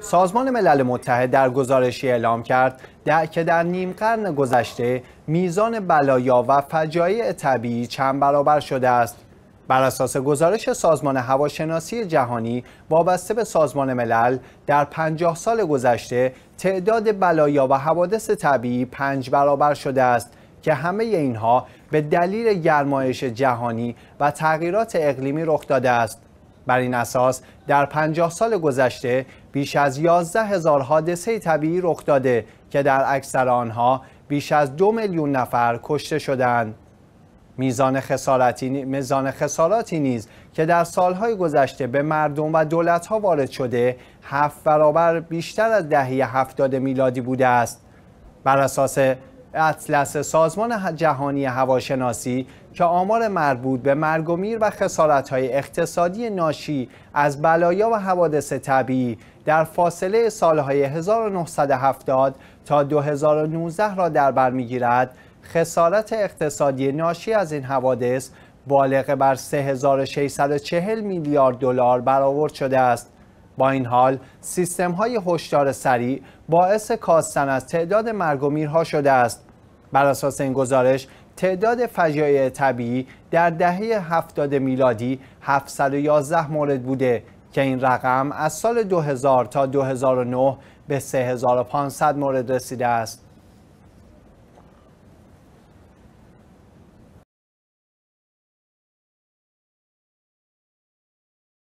سازمان ملل متحد در گزارشی اعلام کرد در که در نیم قرن گذشته میزان بلایا و فجایع طبیعی چند برابر شده است بر اساس گزارش سازمان هواشناسی جهانی وابسته به سازمان ملل در 50 سال گذشته تعداد بلایا و حوادث طبیعی پنج برابر شده است که همه اینها به دلیل گرمایش جهانی و تغییرات اقلیمی رخ داده است بر این اساس در 50 سال گذشته بیش از 11 هزار حادثه طبیعی رخ داده که در اکثر آنها بیش از دو میلیون نفر کشته شدند. میزان, خسارتی، میزان خساراتی نیز که در سالهای گذشته به مردم و دولتها وارد شده هفت برابر بیشتر از دهی هفتاد میلادی بوده است. بر اساس اطلس سازمان جهانی هواشناسی که آمار مربوط به مرگ و میر و اقتصادی ناشی از بلایا و حوادث طبیعی در فاصله سالهای 1970 تا 2019 را در بر میگیرد خسارت اقتصادی ناشی از این حوادث بالغ بر 3640 میلیارد دلار برآورد شده است با این حال سیستم های هشدار سریع باعث کاستن از تعداد مرگ و میرها شده است بر اساس این گزارش تعداد فجایع طبیعی در دهه 70 میلادی 711 مورد بوده که این رقم از سال 2000 تا 2009 به 3500 مورد رسیده است